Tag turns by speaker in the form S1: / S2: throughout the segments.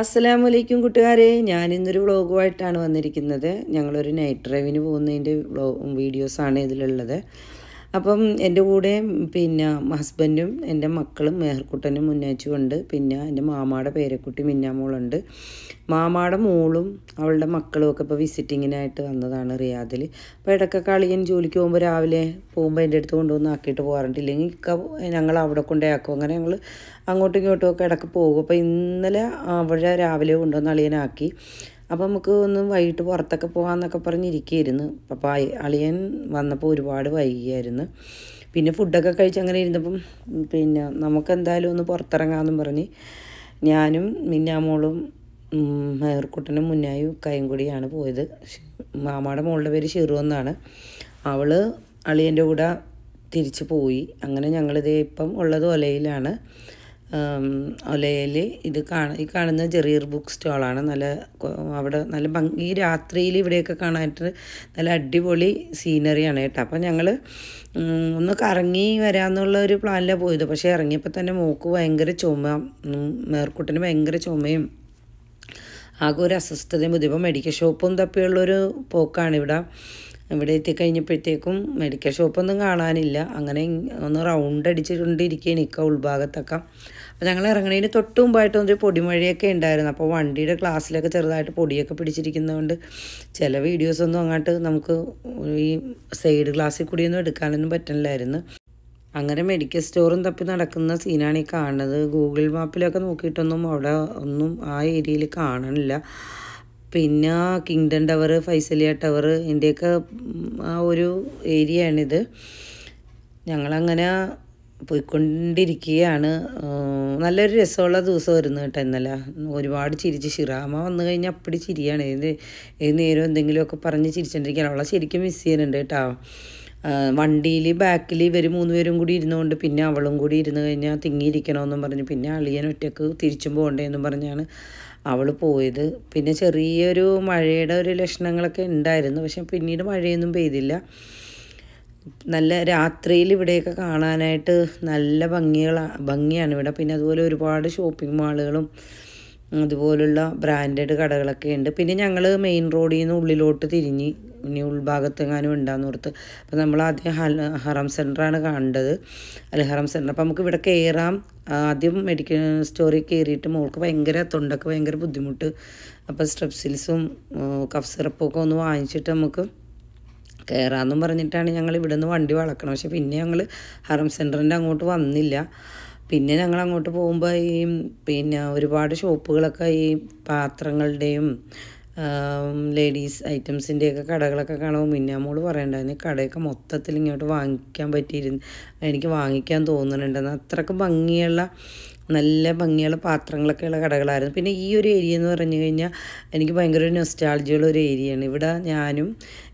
S1: അസ്സലാമു അലൈക്കും കൂട്ടുകാരെ ഞാനിന്നൊരു വ്ളോഗുമായിട്ടാണ് വന്നിരിക്കുന്നത് ഞങ്ങളൊരു നൈറ്റ് ഡ്രൈവിന് പോകുന്നതിൻ്റെ വ്ളോ വീഡിയോസാണ് ഇതിലുള്ളത് അപ്പം എൻ്റെ കൂടെ പിന്നെ ഹസ്ബൻഡും എൻ്റെ മക്കളും മേഹർക്കുട്ടനും മുന്നേച്ചുണ്ട് പിന്നെ എൻ്റെ മാമാടെ പേരക്കുട്ടി മിന്നാമോളുണ്ട് മാമാടെ മോളും അവളുടെ മക്കളും ഒക്കെ ഇപ്പോൾ വിസിറ്റിങ്ങിനായിട്ട് വന്നതാണ് റിയാദിൽ അപ്പോൾ ഇടയ്ക്കൊക്കെ അളിയൻ ജോലിക്ക് പോകുമ്പോൾ രാവിലെ പോകുമ്പോൾ എൻ്റെ അടുത്ത് കൊണ്ടുവന്ന് ആക്കിയിട്ട് പോകാറുണ്ട് ഇല്ലെങ്കിൽ ഞങ്ങൾ അവിടെ കൊണ്ടേ ആക്കും അങ്ങനെ ഞങ്ങൾ അങ്ങോട്ടും ഇങ്ങോട്ടും ഒക്കെ ഇടയ്ക്ക് പോകും അപ്പോൾ ഇന്നലെ അവിടെ രാവിലെ കൊണ്ടുവന്ന് അളിയനാക്കി അപ്പോൾ നമുക്ക് ഒന്ന് വൈകിട്ട് പുറത്തൊക്കെ പോകാമെന്നൊക്കെ പറഞ്ഞിരിക്കുകയായിരുന്നു അപ്പോൾ അളിയൻ വന്നപ്പോൾ ഒരുപാട് വൈകിയായിരുന്നു പിന്നെ ഫുഡൊക്കെ കഴിച്ച് അങ്ങനെ ഇരുന്നപ്പം പിന്നെ നമുക്ക് എന്തായാലും ഒന്ന് പുറത്തിറങ്ങാമെന്നും പറഞ്ഞ് ഞാനും മിന്നാമോളും മേർക്കുട്ടനും മുന്നായും കൈയും പോയത് മാമാടെ മോളുടെ പേര് ഷിറു എന്നാണ് അവൾ അളിയൻ്റെ കൂടെ തിരിച്ചു പോയി അങ്ങനെ ഞങ്ങളിതേ ഇപ്പം ഉള്ളത് ഒലയിലാണ് ഒലയിൽ ഇത് കാണ ഈ കാണുന്ന ചെറിയ ബുക്ക് സ്റ്റോളാണ് നല്ല അവിടെ നല്ല ഭംഗി ഈ രാത്രിയിൽ ഇവിടെയൊക്കെ കാണാനായിട്ട് നല്ല അടിപൊളി സീനറിയാണ് കേട്ടോ അപ്പം ഞങ്ങൾ ഒന്ന് കറങ്ങി വരാമെന്നുള്ള ഒരു പ്ലാനിലാണ് പോയത് പക്ഷേ ഇറങ്ങിയപ്പോൾ തന്നെ മൂക്ക് ഭയങ്കര ചുമ മേർക്കുട്ടിന് ഭയങ്കര ചുമയും ആകെ ഒരു അസ്വസ്ഥതയും ബുദ്ധിമുട്ടും മെഡിക്കൽ ഷോപ്പും തപ്പിയുള്ളൊരു പോക്കാണ് ഇവിടെ ഇവിടെ എത്തിക്കഴിഞ്ഞപ്പോഴത്തേക്കും മെഡിക്കൽ ഷോപ്പൊന്നും കാണാനില്ല അങ്ങനെ ഒന്ന് റൗണ്ട് അടിച്ചുകൊണ്ടിരിക്കുകയാണ് ഇക്ക ഉൾഭാഗത്തൊക്കെ അപ്പോൾ ഞങ്ങൾ ഇറങ്ങണതിന് തൊട്ട് മുമ്പായിട്ട് ഒന്നൊരു പൊടിമഴയൊക്കെ ഉണ്ടായിരുന്നു അപ്പോൾ വണ്ടിയുടെ ക്ലാസ്സിലൊക്കെ ചെറുതായിട്ട് പൊടിയൊക്കെ പിടിച്ചിരിക്കുന്നതുകൊണ്ട് ചില വീഡിയോസൊന്നും അങ്ങോട്ട് നമുക്ക് ഈ സൈഡ് ഗ്ലാസ്സിൽ കൂടിയൊന്നും എടുക്കാനൊന്നും പറ്റില്ലായിരുന്നു അങ്ങനെ മെഡിക്കൽ സ്റ്റോറും തപ്പി നടക്കുന്ന സീനാണ് ഈ കാണുന്നത് ഗൂഗിൾ മാപ്പിലൊക്കെ നോക്കിയിട്ടൊന്നും അവിടെ ഒന്നും ആ ഏരിയയിൽ കാണണില്ല പിന്നെ കിങ്ഡൻ ടവർ ഫൈസലിയ ടവർ ഇതിൻ്റെയൊക്കെ ആ ഒരു ഏരിയയാണിത് ഞങ്ങളങ്ങനെ പോയിക്കൊണ്ടിരിക്കുകയാണ് നല്ലൊരു രസമുള്ള വരുന്നു കേട്ടോ ഇന്നലെ ഒരുപാട് ചിരിച്ച് ഷിറാമ വന്നു കഴിഞ്ഞാൽ അപ്പടി ചിരിയാണ് ഏത് ഏത് നേരം എന്തെങ്കിലുമൊക്കെ പറഞ്ഞ് ചിരിച്ചിട്ടിരിക്കുകയാണ് അവളെ ശരിക്കും മിസ് ചെയ്യുന്നുണ്ട് കേട്ടോ വണ്ടിയിൽ ബാക്കിൽ ഇവർ മൂന്നുപേരും കൂടി ഇരുന്നുകൊണ്ട് പിന്നെ അവളും കൂടി ഇരുന്ന് കഴിഞ്ഞാൽ തിങ്ങിയിരിക്കണമെന്നും പറഞ്ഞ് പിന്നെ അളിയൻ ഒറ്റക്ക് തിരിച്ചും പോകണ്ടേന്നും പറഞ്ഞാണ് അവൾ പോയത് പിന്നെ ചെറിയൊരു മഴയുടെ ഒരു ലക്ഷണങ്ങളൊക്കെ ഉണ്ടായിരുന്നു പക്ഷെ പിന്നീട് മഴയൊന്നും പെയ്തില്ല നല്ല രാത്രിയിൽ ഇവിടെയൊക്കെ കാണാനായിട്ട് നല്ല ഭംഗികൾ ഭംഗിയാണ് ഇവിടെ പിന്നെ അതുപോലെ ഒരുപാട് ഷോപ്പിംഗ് മാളുകളും അതുപോലുള്ള ബ്രാൻഡഡ് കടകളൊക്കെ ഉണ്ട് പിന്നെ ഞങ്ങൾ മെയിൻ റോഡിൽ നിന്ന് ഉള്ളിലോട്ട് തിരിഞ്ഞ് ഇനി ഉൾഭാഗത്തെങ്ങാനും ഉണ്ടാകുന്ന ഓർത്ത് അപ്പോൾ നമ്മൾ ആദ്യം ഹൽ ഹറം സെൻ്ററാണ് കാണേണ്ടത് അല്ല ഹറം സെൻറ്റർ അപ്പോൾ നമുക്ക് ഇവിടെ കയറാം ആദ്യം മെഡിക്കൽ സ്റ്റോറിൽ കയറിയിട്ട് മോൾക്ക് ഭയങ്കര തൊണ്ടൊക്കെ ഭയങ്കര ബുദ്ധിമുട്ട് അപ്പോൾ സ്ട്രെപ്സിൽസും കഫ് സിറപ്പൊക്കെ ഒന്ന് വാങ്ങിച്ചിട്ട് നമുക്ക് കയറാമെന്നും പറഞ്ഞിട്ടാണ് ഞങ്ങൾ നിന്ന് വണ്ടി വളക്കണം പക്ഷെ പിന്നെ ഞങ്ങൾ ഹറം സെൻറ്ററിൻ്റെ അങ്ങോട്ട് വന്നില്ല പിന്നെ ഞങ്ങൾ അങ്ങോട്ട് പോകുമ്പോൾ ഈ പിന്നെ ഒരുപാട് ഷോപ്പുകളൊക്കെ ഈ പാത്രങ്ങളുടെയും ലേഡീസ് ഐറ്റംസിൻ്റെയൊക്കെ കടകളൊക്കെ കാണുമ്പോൾ മിന്നാമോട് പറയണ്ടായിരുന്നു ഈ കടയൊക്കെ മൊത്തത്തിൽ ഇങ്ങോട്ട് വാങ്ങിക്കാൻ പറ്റിയിരുന്നു എനിക്ക് വാങ്ങിക്കാൻ തോന്നുന്നുണ്ടെന്ന് അത്രക്ക് ഭംഗിയുള്ള നല്ല ഭംഗിയുള്ള പാത്രങ്ങളൊക്കെയുള്ള കടകളായിരുന്നു പിന്നെ ഈ ഒരു ഏരിയ എന്ന് പറഞ്ഞു കഴിഞ്ഞാൽ എനിക്ക് ഭയങ്കര ഒരു നൊസ്റ്റാളജിയുള്ള ഒരു ഏരിയയാണ് ഇവിടെ ഞാനും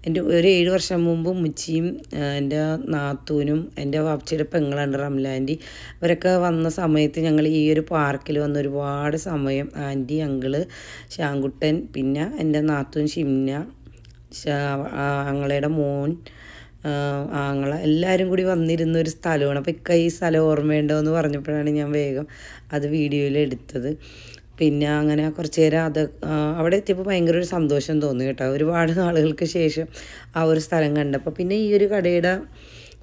S1: എൻ്റെ ഒരു ഏഴ് വർഷം മുമ്പ് മുച്ചിയും എൻ്റെ നാത്തൂനും എൻ്റെ വാപ്ചിയുടെ പെങ്ങളുണ്ട് റംലാൻറ്റി അവരൊക്കെ വന്ന സമയത്ത് ഞങ്ങൾ ഈ ഒരു പാർക്കിൽ വന്ന ഒരുപാട് സമയം ആൻറ്റി അങ്കിള് ശാങ്കുട്ടൻ പിന്നെ എൻ്റെ നാത്തൂൻ ഷിംന അങ്ങളയുടെ മോൻ ആങ്ങള എല്ലാവരും കൂടി വന്നിരുന്ന ഒരു സ്ഥലമാണ് അപ്പോൾ ഇക്ക ഈ സ്ഥലം ഓർമ്മയുണ്ടോ എന്ന് പറഞ്ഞപ്പോഴാണ് ഞാൻ വേഗം അത് വീഡിയോയിൽ എടുത്തത് പിന്നെ അങ്ങനെ കുറച്ച് നേരം അത് അവിടെ എത്തിയപ്പോൾ ഭയങ്കര ഒരു സന്തോഷം തോന്നി കേട്ടോ ഒരുപാട് നാളുകൾക്ക് ശേഷം ആ ഒരു സ്ഥലം കണ്ടപ്പോൾ പിന്നെ ഈ ഒരു കടയുടെ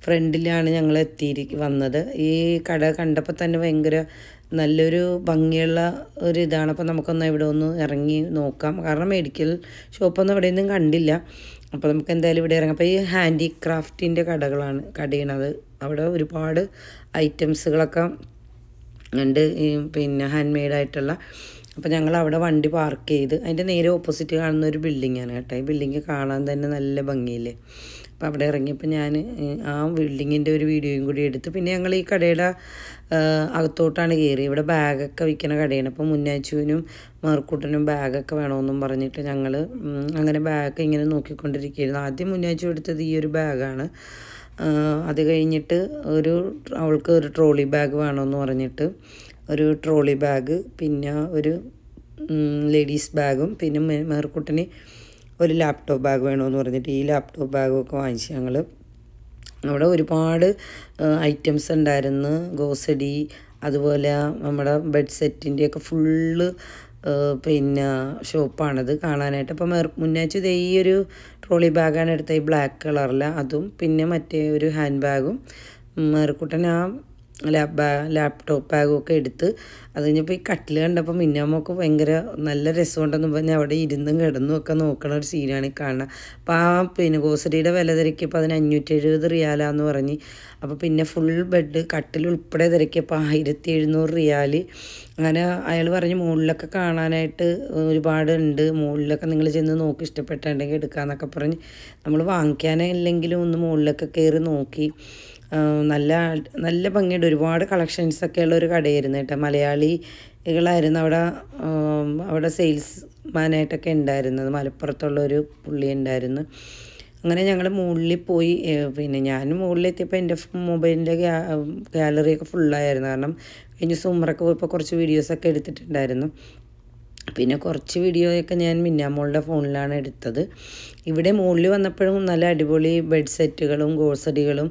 S1: ഫ്രണ്ടിലാണ് ഞങ്ങൾ എത്തിയിരി വന്നത് ഈ കട കണ്ടപ്പോൾ തന്നെ ഭയങ്കര നല്ലൊരു ഭംഗിയുള്ള ഒരു ഇതാണ് അപ്പോൾ നമുക്കൊന്ന് ഇവിടെ ഒന്ന് ഇറങ്ങി നോക്കാം കാരണം മെഡിക്കൽ ഷോപ്പൊന്നും എവിടെയൊന്നും കണ്ടില്ല അപ്പോൾ നമുക്ക് എന്തായാലും ഇവിടെ ഇറങ്ങാം അപ്പോൾ ഈ ഹാൻഡിക്രാഫ്റ്റിൻ്റെ കടകളാണ് കടയണത് അവിടെ ഒരുപാട് ഐറ്റംസുകളൊക്കെ ഉണ്ട് ഈ പിന്നെ ഹാൻഡ് ആയിട്ടുള്ള അപ്പോൾ ഞങ്ങൾ അവിടെ വണ്ടി പാർക്ക് ചെയ്ത് അതിൻ്റെ നേരെ ഓപ്പോസിറ്റ് കാണുന്ന ഒരു ബിൽഡിങ്ങാണ് കേട്ടോ ഈ ബിൽഡിങ് കാണാൻ തന്നെ നല്ല ഭംഗിയില്ലേ അപ്പോൾ അവിടെ ഇറങ്ങിയപ്പോൾ ഞാൻ ആ ബിൽഡിങ്ങിൻ്റെ ഒരു വീഡിയോയും കൂടി എടുത്ത് പിന്നെ ഞങ്ങൾ ഈ കടയുടെ അകത്തോട്ടാണ് കയറി ഇവിടെ ബാഗൊക്കെ വിൽക്കുന്ന കടയാണ് അപ്പോൾ മുന്നാച്ചുവിനും മേർക്കൂട്ടനും ബാഗൊക്കെ വേണമെന്നും പറഞ്ഞിട്ട് ഞങ്ങൾ അങ്ങനെ ബാഗൊക്കെ ഇങ്ങനെ നോക്കിക്കൊണ്ടിരിക്കുകയായിരുന്നു ആദ്യം മുന്നാച്ചു എടുത്തത് ഈ ഒരു ബാഗാണ് അത് കഴിഞ്ഞിട്ട് ഒരു അവൾക്ക് ഒരു ട്രോളി ബാഗ് വേണമെന്ന് പറഞ്ഞിട്ട് ഒരു ട്രോളി ബാഗ് പിന്നെ ഒരു ലേഡീസ് ബാഗും പിന്നെ മേർക്കുട്ടന് ഒരു ലാപ്ടോപ്പ് ബാഗ് വേണമെന്ന് പറഞ്ഞിട്ട് ഈ ലാപ്ടോപ്പ് ബാഗൊക്കെ വാങ്ങിച്ച് ഞങ്ങൾ അവിടെ ഒരുപാട് ഐറ്റംസ് ഉണ്ടായിരുന്നു ഗോസടി അതുപോലെ നമ്മുടെ ബെഡ് ഒക്കെ ഫുള്ള് പിന്നെ ഷോപ്പാണത് കാണാനായിട്ട് അപ്പം മുന്നാച്ചു ഇതേ ഈ ഒരു ട്രോളി ബാഗാണ് എടുത്തത് ഈ ബ്ലാക്ക് കളറിൽ അതും പിന്നെ മറ്റേ ഒരു ഹാൻഡ് ബാഗും മേറിക്കുട്ടൻ ആ ലാപ് ലാപ്ടോപ്പ് ബാഗൊക്കെ എടുത്ത് അത് കഴിഞ്ഞപ്പോൾ ഈ കട്ടിൽ കണ്ടപ്പോൾ മിന്നാമ്മക്ക് ഭയങ്കര നല്ല രസമുണ്ടെന്ന് പറഞ്ഞ് അവിടെ ഇരുന്നും കിടന്നും ഒക്കെ നോക്കണ ഒരു സീനാണ് ഈ കാണുന്നത് അപ്പോൾ ആ പിന്നെ ഗോസരിയുടെ വില തിരക്കിയപ്പോൾ അതിന് അഞ്ഞൂറ്റി എഴുപത് റിയാലാന്ന് പറഞ്ഞ് അപ്പോൾ പിന്നെ ഫുൾ ബെഡ് കട്ടിൽ ഉൾപ്പെടെ തിരക്കിയപ്പോൾ ആയിരത്തി എഴുന്നൂറ് റിയാൽ അങ്ങനെ അയാൾ പറഞ്ഞ് മുകളിലൊക്കെ കാണാനായിട്ട് ഒരുപാട് ഉണ്ട് മുകളിലൊക്കെ നിങ്ങൾ ചെന്ന് നോക്കി ഇഷ്ടപ്പെട്ടുണ്ടെങ്കിൽ എടുക്കാമെന്നൊക്കെ പറഞ്ഞ് നമ്മൾ വാങ്ങിക്കാനില്ലെങ്കിലും ഒന്ന് മുകളിലൊക്കെ കയറി നോക്കി നല്ല നല്ല ഭംഗിയുണ്ട് ഒരുപാട് കളക്ഷൻസൊക്കെ ഉള്ള ഒരു കടയായിരുന്നു കേട്ടോ മലയാളികളായിരുന്നു അവിടെ അവിടെ സെയിൽസ് മാനായിട്ടൊക്കെ ഉണ്ടായിരുന്നത് മലപ്പുറത്തുള്ള ഒരു പുള്ളി ഉണ്ടായിരുന്നു അങ്ങനെ ഞങ്ങൾ മുകളിൽ പോയി പിന്നെ ഞാൻ മുകളിലെത്തിയപ്പോൾ എൻ്റെ മൊബൈലിൻ്റെ ഗ്യാലറിയൊക്കെ ഫുള്ളായിരുന്നു കാരണം കഴിഞ്ഞ സുമറൊക്കെ പോയപ്പോൾ കുറച്ച് വീഡിയോസൊക്കെ എടുത്തിട്ടുണ്ടായിരുന്നു പിന്നെ കുറച്ച് വീഡിയോയൊക്കെ ഞാൻ മിന്നാമോളുടെ ഫോണിലാണ് എടുത്തത് ഇവിടെ മുകളിൽ വന്നപ്പോഴും നല്ല അടിപൊളി ബെഡ് സെറ്റുകളും ഗോൾസടികളും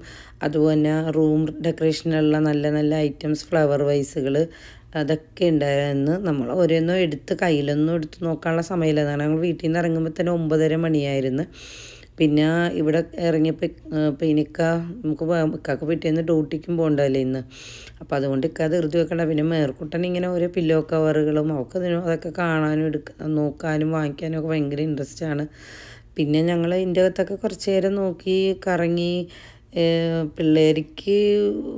S1: അതുപോലെ റൂം ഡെക്കറേഷനുള്ള നല്ല നല്ല ഐറ്റംസ് ഫ്ലവർ വൈസുകൾ അതൊക്കെ ഉണ്ടായിരുന്ന നമ്മൾ ഓരോന്നും എടുത്ത് കയ്യിലൊന്നും എടുത്ത് നോക്കാനുള്ള സമയമില്ല കാരണം ഞങ്ങൾ വീട്ടിൽ നിന്ന് ഇറങ്ങുമ്പോൾ തന്നെ ഒമ്പതര മണിയായിരുന്നു പിന്നെ ഇവിടെ ഇറങ്ങിയപ്പോൾ പിന്നെ ഇക്ക നമുക്ക് ഇക്കാക്ക് പിറ്റേന്ന് ഡ്യൂട്ടിക്കും പോകണ്ടല്ലേ ഇന്ന് അപ്പോൾ അതുകൊണ്ട് ഇക്ക ധൃതി വെക്കണ്ട പിന്നെ മേർക്കുട്ടൻ ഇങ്ങനെ ഓരോ പില്ലോ കവറുകളും അവൾക്ക് അതൊക്കെ കാണാനും എടുക്കാൻ നോക്കാനും വാങ്ങിക്കാനും ഒക്കെ ഭയങ്കര ഇൻട്രസ്റ്റ് ആണ് പിന്നെ ഞങ്ങൾ ഇതിൻ്റെ അകത്തൊക്കെ കുറച്ച് നേരം നോക്കി കറങ്ങി പിള്ളേർക്ക്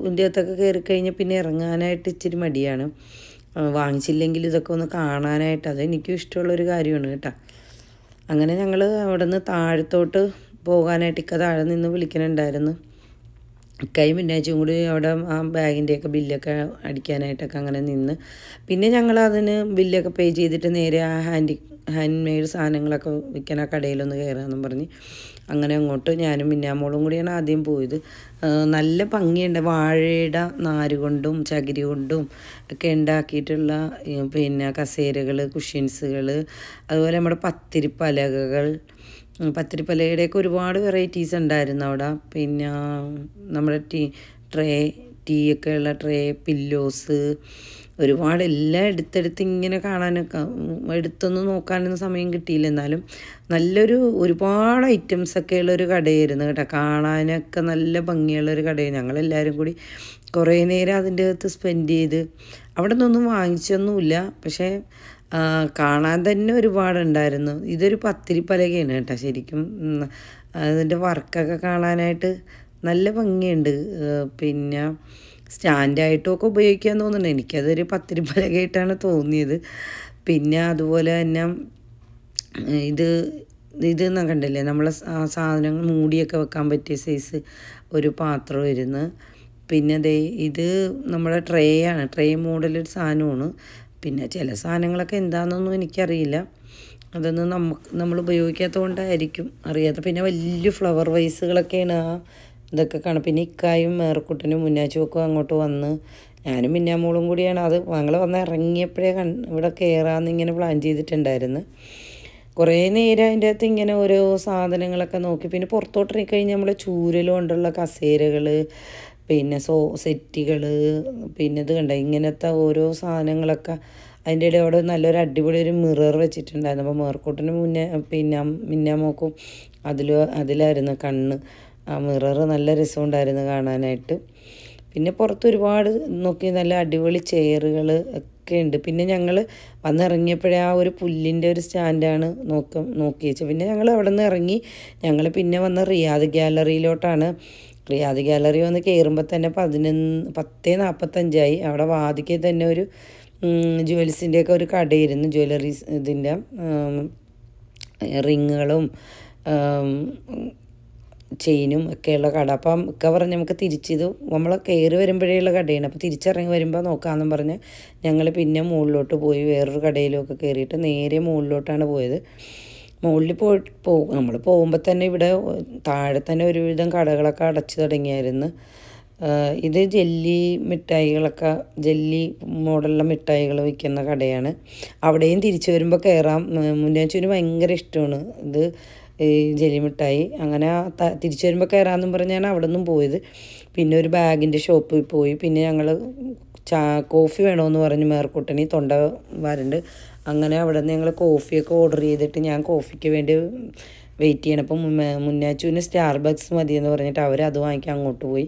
S1: ഇതിൻ്റെ അകത്തൊക്കെ കയറി കഴിഞ്ഞാൽ പിന്നെ ഇറങ്ങാനായിട്ട് ഇച്ചിരി മടിയാണ് വാങ്ങിച്ചില്ലെങ്കിൽ ഇതൊക്കെ ഒന്ന് കാണാനായിട്ട് അത് എനിക്കും ഇഷ്ടമുള്ളൊരു കാര്യമാണ് കേട്ടോ അങ്ങനെ ഞങ്ങൾ അവിടെ നിന്ന് താഴത്തോട്ട് പോകാനായിട്ട് ഇക്ക താഴെ നിന്ന് വിളിക്കണുണ്ടായിരുന്നു ഇക്കയും പിന്നാച്ചും കൂടി അവിടെ ആ ബാഗിൻ്റെയൊക്കെ ബില്ലൊക്കെ അടിക്കാനായിട്ടൊക്കെ അങ്ങനെ നിന്ന് പിന്നെ ഞങ്ങൾ അതിന് ബില്ലൊക്കെ പേ ചെയ്തിട്ട് നേരെ ആ ഹാൻഡി ഹാൻഡ് മെയ്ഡ് സാധനങ്ങളൊക്കെ വിൽക്കാൻ ആ കടയിലൊന്ന് എന്നും പറഞ്ഞ് അങ്ങനെ അങ്ങോട്ട് ഞാനും മിന്നാമോളും കൂടിയാണ് ആദ്യം പോയത് നല്ല ഭംഗിയുണ്ട് വാഴയുടെ നാര് കൊണ്ടും ചകിരി കൊണ്ടും ഒക്കെ ഉണ്ടാക്കിയിട്ടുള്ള പിന്നെ കസേരകൾ കുഷ്യൻസുകൾ അതുപോലെ നമ്മുടെ പത്തിരിപ്പലകകൾ പത്തിരിപ്പലയുടെയൊക്കെ ഒരുപാട് വെറൈറ്റീസ് ഉണ്ടായിരുന്നു അവിടെ പിന്നെ നമ്മുടെ ടീ ട്രേ ടീ ഒക്കെ ഉള്ള ട്രേ പില്ലോസ് ഒരുപാട് എല്ലാം എടുത്തെടുത്ത് ഇങ്ങനെ കാണാനൊക്കെ എടുത്തൊന്നും നോക്കാനൊന്നും സമയം കിട്ടിയില്ല എന്നാലും നല്ലൊരു ഒരുപാട് ഐറ്റംസൊക്കെ ഉള്ളൊരു കടയായിരുന്നു കേട്ടോ കാണാനൊക്കെ നല്ല ഭംഗിയുള്ളൊരു കടയാണ് ഞങ്ങളെല്ലാവരും കൂടി കുറേ നേരം അതിൻ്റെ അകത്ത് സ്പെൻഡ് ചെയ്ത് അവിടെ നിന്നൊന്നും വാങ്ങിച്ചൊന്നുമില്ല പക്ഷേ കാണാൻ തന്നെ ഒരുപാടുണ്ടായിരുന്നു ഇതൊരു പത്തിരിപ്പലകയാണ് കേട്ടോ ശരിക്കും അതിൻ്റെ വർക്കൊക്കെ കാണാനായിട്ട് നല്ല ഭംഗിയുണ്ട് പിന്നെ സ്റ്റാൻഡായിട്ടും ഒക്കെ ഉപയോഗിക്കാൻ തോന്നുന്നു എനിക്കതൊരു പത്തിരിപ്പലകയായിട്ടാണ് തോന്നിയത് പിന്നെ അതുപോലെ തന്നെ ഇത് ഇത് കണ്ടില്ലേ നമ്മളെ സാധനങ്ങൾ മൂടിയൊക്കെ വെക്കാൻ പറ്റിയ സൈസ് ഒരു പാത്രം ഇരുന്ന് പിന്നെ ദേ ഇത് നമ്മുടെ ട്രേ ആണ് ട്രേ മോഡലൊരു സാധനമാണ് പിന്നെ ചില സാധനങ്ങളൊക്കെ എന്താണെന്നൊന്നും എനിക്കറിയില്ല അതൊന്നും നമുക്ക് നമ്മൾ ഉപയോഗിക്കാത്തത് കൊണ്ടായിരിക്കും അറിയാത്ത പിന്നെ വലിയ ഫ്ലവർ വൈസുകളൊക്കെയാണ് ആ ഇതൊക്കെ കാണും പിന്നെ ഇക്കായും മേറക്കുട്ടനും മുന്നാച്ചുവൊക്കെ അങ്ങോട്ട് വന്ന് ഞാനും മിന്നാമോളും കൂടിയാണ് അത് ഞങ്ങൾ വന്ന് ഇറങ്ങിയപ്പോഴേ കൺ ഇവിടെ കയറാമെന്ന് ഇങ്ങനെ പ്ലാൻ ചെയ്തിട്ടുണ്ടായിരുന്നു കുറേ നേരം അതിൻ്റെ അകത്ത് ഇങ്ങനെ ഓരോ സാധനങ്ങളൊക്കെ നോക്കി പിന്നെ പുറത്തോട്ട് കഴിഞ്ഞാൽ നമ്മൾ ചൂരൽ കൊണ്ടുള്ള കസേരകൾ പിന്നെ സോ സെറ്റികൾ പിന്നെ ഇത് കണ്ട ഇങ്ങനത്തെ ഓരോ സാധനങ്ങളൊക്കെ അതിൻ്റെ ഇടയിൽ അവിടെ നല്ലൊരു അടിപൊളി ഒരു മിറർ വെച്ചിട്ടുണ്ടായിരുന്നു അപ്പോൾ മേർക്കൂട്ടിന് മുന്നേ പിന്നെ മിന്നാമോക്കും അതിലോ അതിലായിരുന്നു കണ്ണ് ആ മിറർ നല്ല രസമുണ്ടായിരുന്നു കാണാനായിട്ട് പിന്നെ പുറത്ത് ഒരുപാട് നോക്കി നല്ല അടിപൊളി ചെയറുകൾ ഒക്കെ ഉണ്ട് പിന്നെ ഞങ്ങൾ വന്നിറങ്ങിയപ്പോഴേ ആ ഒരു പുല്ലിൻ്റെ ഒരു സ്റ്റാൻഡാണ് നോക്ക നോക്കി വെച്ചത് പിന്നെ ഞങ്ങൾ അവിടെ നിന്ന് ഇറങ്ങി ഞങ്ങൾ പിന്നെ വന്ന റിയാദ് ഗ്യാലറിയിലോട്ടാണ് റിയാദ് ഗ്യാലറി വന്ന് കയറുമ്പോൾ തന്നെ പതിനൊന്ന് പത്തേ നാൽപ്പത്തഞ്ചായി അവിടെ വാതിക്കെ തന്നെ ഒരു ജുവൽസിൻ്റെയൊക്കെ ഒരു കടയിരുന്നു ജ്വല്ലറീസ് ഇതിൻ്റെ റിങ്ങുകളും ചെയിനും ഒക്കെയുള്ള കട അപ്പം ഇക്ക പറഞ്ഞ് നമുക്ക് തിരിച്ചിത് നമ്മൾ കയറി വരുമ്പോഴേയുള്ള കടയാണ് അപ്പോൾ തിരിച്ചിറങ്ങി വരുമ്പോൾ നോക്കാമെന്നും പറഞ്ഞ് ഞങ്ങൾ പിന്നെ മുകളിലോട്ട് പോയി വേറൊരു കടയിലൊക്കെ കയറിയിട്ട് നേരെ മുകളിലോട്ടാണ് പോയത് മുകളിൽ പോയി പോകും നമ്മൾ പോകുമ്പോൾ തന്നെ ഇവിടെ താഴെ തന്നെ ഒരുവിധം കടകളൊക്കെ അടച്ചു തുടങ്ങിയായിരുന്നു ഇത് ജെല്ലി മിഠായികളൊക്കെ ജെല്ലി മോഡലുള്ള മിഠായികൾ വിൽക്കുന്ന കടയാണ് അവിടെയും തിരിച്ചു വരുമ്പോൾ കയറാം മുന്നാച്ചൂന് ഭയങ്കര ഇഷ്ടമാണ് ഇത് ഈ ജെലിമിഠായി അങ്ങനെ തിരിച്ചു വരുമ്പോൾ കയറാമെന്നും പറഞ്ഞാണ് അവിടെ നിന്നും പോയത് പിന്നെ ഒരു ബാഗിൻ്റെ ഷോപ്പിൽ പോയി പിന്നെ ഞങ്ങൾ ചാ കോഫി വേണമെന്ന് പറഞ്ഞ് മേർക്കൂട്ടണി തൊണ്ട വരണ്ട് അങ്ങനെ അവിടെ നിന്ന് ഞങ്ങൾ കോഫിയൊക്കെ ഓർഡർ ചെയ്തിട്ട് ഞാൻ കോഫിക്ക് വേണ്ടി വെയിറ്റ് ചെയ്യണം അപ്പം മുന്നാച്ചുവിന് സ്റ്റാർ ബക്സ് മതിയെന്ന് പറഞ്ഞിട്ട് അവർ അത് വാങ്ങിക്കാൻ അങ്ങോട്ട് പോയി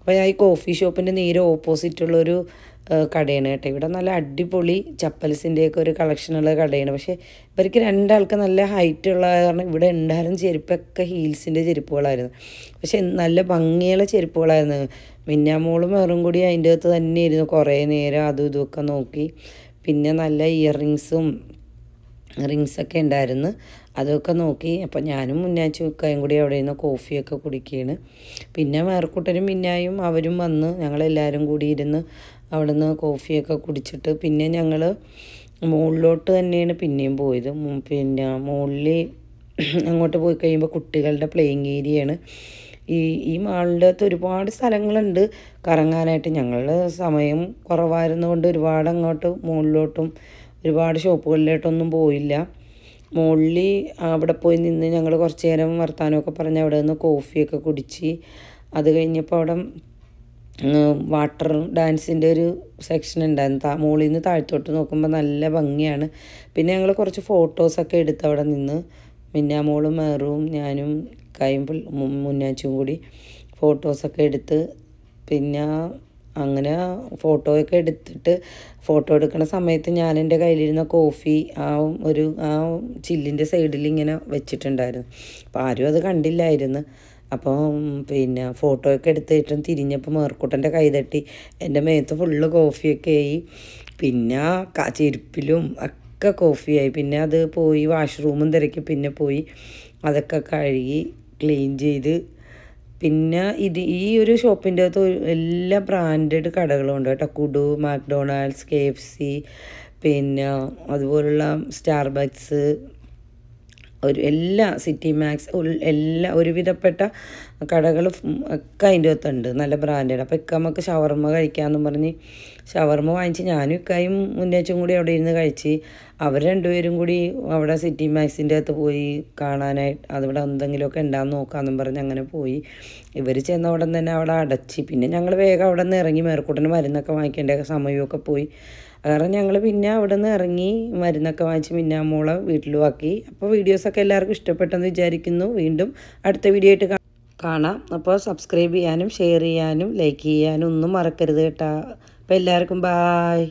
S1: അപ്പോൾ ഞാൻ ഈ കോഫി ഷോപ്പിൻ്റെ നേരെ ഓപ്പോസിറ്റുള്ളൊരു കടയാണ് കേട്ടോ ഇവിടെ നല്ല അടിപൊളി ചപ്പൽസിൻ്റെയൊക്കെ ഒരു കളക്ഷനുള്ള കടയാണ് പക്ഷേ ഇവർക്ക് രണ്ടാൾക്ക് നല്ല ഹൈറ്റ് ഉള്ള കാരണം ഇവിടെ ഉണ്ടായാലും ചെരുപ്പൊക്കെ ഹീൽസിൻ്റെ ചെരുപ്പുകളായിരുന്നു പക്ഷേ നല്ല ഭംഗിയുള്ള ചെരുപ്പുകളായിരുന്നു മിന്നാമോളും വേറും കൂടി അതിൻ്റെ അകത്ത് തന്നെ ഇരുന്നു കുറേ നേരം അതും ഇതുമൊക്കെ നോക്കി പിന്നെ നല്ല ഇയർ റിങ്സും റിങ്സൊക്കെ ഉണ്ടായിരുന്നു അതൊക്കെ നോക്കി അപ്പം ഞാനും മുന്നാച്ചുക്കായും കൂടി അവിടെ നിന്ന് കോഫിയൊക്കെ കുടിക്കുകയാണ് പിന്നെ വേർക്കൂട്ടരും മിന്നായും അവരും വന്ന് ഞങ്ങളെല്ലാവരും കൂടി ഇരുന്ന് അവിടുന്ന് കോഫിയൊക്കെ കുടിച്ചിട്ട് പിന്നെ ഞങ്ങൾ മുകളിലോട്ട് തന്നെയാണ് പിന്നെയും പോയത് പിന്നെ മുകളിൽ അങ്ങോട്ട് പോയി കഴിയുമ്പോൾ കുട്ടികളുടെ പ്ലേയിങ് ഏരിയയാണ് ഈ ഈ മാളിൻ്റെ അകത്ത് ഒരുപാട് സ്ഥലങ്ങളുണ്ട് കറങ്ങാനായിട്ട് ഞങ്ങളുടെ സമയം കുറവായിരുന്നുകൊണ്ട് ഒരുപാട് അങ്ങോട്ട് മുകളിലോട്ടും ഒരുപാട് ഷോപ്പുകളിലോട്ടൊന്നും പോയില്ല മുകളിൽ അവിടെ പോയി നിന്ന് ഞങ്ങൾ കുറച്ച് നേരം വർത്തമാനമൊക്കെ പറഞ്ഞ് അവിടെ നിന്ന് കോഫിയൊക്കെ കുടിച്ച് അത് കഴിഞ്ഞപ്പോൾ അവിടെ വാട്ടർ ഡാൻസിൻ്റെ ഒരു സെക്ഷൻ ഉണ്ടായിരുന്നു താ മുകളിൽ നിന്ന് താഴ്ത്തോട്ട് നോക്കുമ്പോൾ നല്ല ഭംഗിയാണ് പിന്നെ ഞങ്ങൾ കുറച്ച് ഫോട്ടോസൊക്കെ എടുത്ത് അവിടെ നിന്ന് മിന്നാമോളും മേറും ഞാനും കൈയും മുന്നാച്ചും കൂടി ഫോട്ടോസൊക്കെ എടുത്ത് പിന്നെ അങ്ങനെ ഫോട്ടോയൊക്കെ എടുത്തിട്ട് ഫോട്ടോ എടുക്കുന്ന സമയത്ത് ഞാൻ എൻ്റെ കയ്യിലിരുന്ന കോഫി ആ ഒരു ആ ചില്ലിൻ്റെ സൈഡിൽ ഇങ്ങനെ വെച്ചിട്ടുണ്ടായിരുന്നു അപ്പോൾ ആരും അത് കണ്ടില്ലായിരുന്നു അപ്പോൾ പിന്നെ ഫോട്ടോ ഒക്കെ എടുത്തിട്ടും തിരിഞ്ഞപ്പോൾ മേർക്കൂട്ടൻ്റെ തട്ടി എൻ്റെ മേത്ത് ഫുള്ള് കോഫിയൊക്കെ ആയി പിന്നെ ചെരുപ്പിലും ഒക്കെ കോഫിയായി പിന്നെ അത് പോയി വാഷ്റൂമും തിരക്കി പിന്നെ പോയി അതൊക്കെ കഴുകി ക്ലീൻ ചെയ്ത് പിന്നെ ഇത് ഈ ഒരു ഷോപ്പിൻ്റെ അകത്ത് എല്ലാ ബ്രാൻഡഡ് കടകളും ഉണ്ട് കേട്ടോ കുഡു മാക്ഡൊണാൾഡ്സ് കെ എഫ് സി പിന്നെ അതുപോലുള്ള സ്റ്റാർബക്സ് ഒരു എല്ലാ സിറ്റി മാക്സ് എല്ലാ ഒരുവിധപ്പെട്ട കടകൾ ഒക്കെ അതിൻ്റെ അകത്തുണ്ട് നല്ല ബ്രാൻഡഡ് അപ്പോൾ ഇക്ക നമുക്ക് ഷവർമ്മ കഴിക്കാമെന്ന് പറഞ്ഞ് ഷവർമ്മ വാങ്ങിച്ച് ഞാനും ഇക്കായും മുന്നേച്ചും കൂടി അവിടെ ഇരുന്ന് കഴിച്ച് അവർ രണ്ടുപേരും കൂടി അവിടെ സിറ്റി മാക്സിൻ്റെ അകത്ത് പോയി കാണാനായിട്ട് അതിവിടെ എന്തെങ്കിലുമൊക്കെ ഉണ്ടാകുന്ന നോക്കാമെന്നും പറഞ്ഞ് അങ്ങനെ പോയി ഇവർ ചെന്ന ഉടൻ തന്നെ അവിടെ അടച്ച് പിന്നെ ഞങ്ങൾ വേഗം അവിടെ നിന്ന് ഇറങ്ങി മേർക്കൂട്ടന് മരുന്നൊക്കെ വാങ്ങിക്കേണ്ട സമയമൊക്കെ പോയി കാരണം ഞങ്ങൾ പിന്നെ അവിടെ നിന്ന് ഇറങ്ങി മരുന്നൊക്കെ വാങ്ങിച്ച് മിന്നാമോളെ വീട്ടിലുമാക്കി അപ്പോൾ വീഡിയോസൊക്കെ എല്ലാവർക്കും ഇഷ്ടപ്പെട്ടെന്ന് വിചാരിക്കുന്നു വീണ്ടും അടുത്ത വീഡിയോ ആയിട്ട് കാണാം അപ്പോൾ സബ്സ്ക്രൈബ് ചെയ്യാനും ഷെയർ ചെയ്യാനും ലൈക്ക് ചെയ്യാനും ഒന്നും മറക്കരുത് കേട്ടോ അപ്പോൾ എല്ലാവർക്കും ബായ്